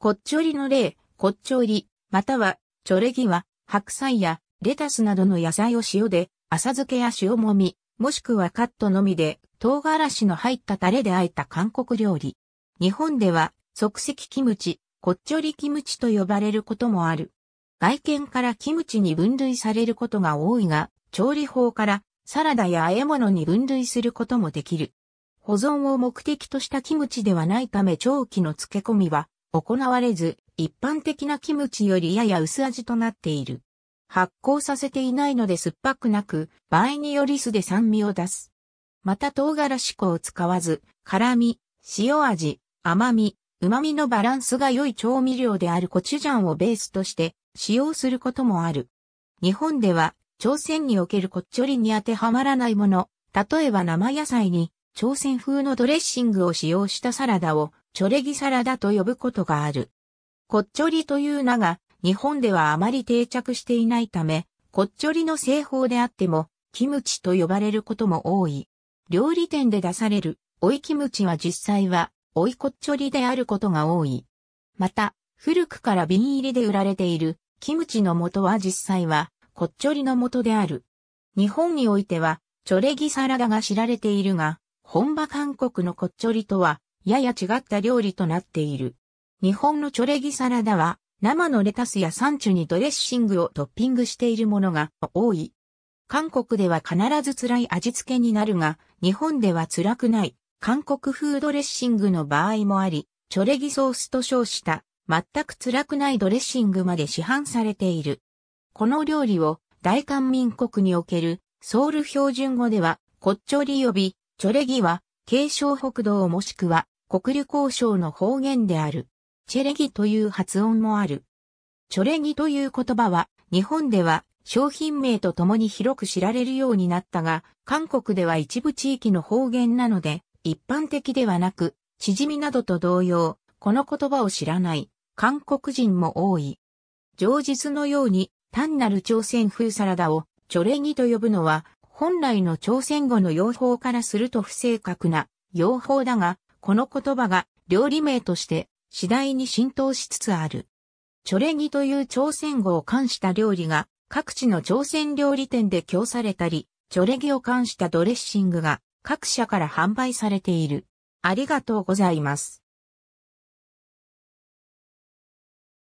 こっちょりの例、こっちょり、または、チョレギは、白菜や、レタスなどの野菜を塩で、浅漬けや塩もみ、もしくはカットのみで、唐辛子の入ったタレで和えた韓国料理。日本では、即席キムチ、こっちょりキムチと呼ばれることもある。外見からキムチに分類されることが多いが、調理法からサラダや和え物に分類することもできる。保存を目的としたキムチではないため長期の漬け込みは行われず、一般的なキムチよりやや薄味となっている。発酵させていないので酸っぱくなく、場合により酢で酸味を出す。また唐辛子粉を使わず、辛味、塩味、甘味、旨味のバランスが良い調味料であるコチュジャンをベースとして使用することもある。日本では、朝鮮におけるこっちょりに当てはまらないもの、例えば生野菜に朝鮮風のドレッシングを使用したサラダをチョレギサラダと呼ぶことがある。こっちょりという名が、日本ではあまり定着していないため、こっちょりの製法であっても、キムチと呼ばれることも多い。料理店で出される、追いキムチは実際は、追いこっちょりであることが多い。また、古くから瓶入りで売られている、キムチの元は実際は、こっちょりの元である。日本においては、チョレギサラダが知られているが、本場韓国のこっちょりとはやや違った料理となっている。日本のチョレギサラダは、生のレタスやサンチュにドレッシングをトッピングしているものが多い。韓国では必ず辛い味付けになるが、日本では辛くない韓国風ドレッシングの場合もあり、チョレギソースと称した全く辛くないドレッシングまで市販されている。この料理を大韓民国におけるソウル標準語では、こっちょり呼び、チョレギは、継承北道もしくは、国流交渉の方言である。チェレギという発音もある。チョレギという言葉は、日本では商品名とともに広く知られるようになったが、韓国では一部地域の方言なので、一般的ではなく、チヂミなどと同様、この言葉を知らない韓国人も多い。上日のように単なる朝鮮風サラダをチョレギと呼ぶのは本来の朝鮮語の用法からすると不正確な用法だがこの言葉が料理名として次第に浸透しつつある。チョレギという朝鮮語を冠した料理が各地の朝鮮料理店で供されたり、チョレギを冠したドレッシングが各社から販売されている。ありがとうございます。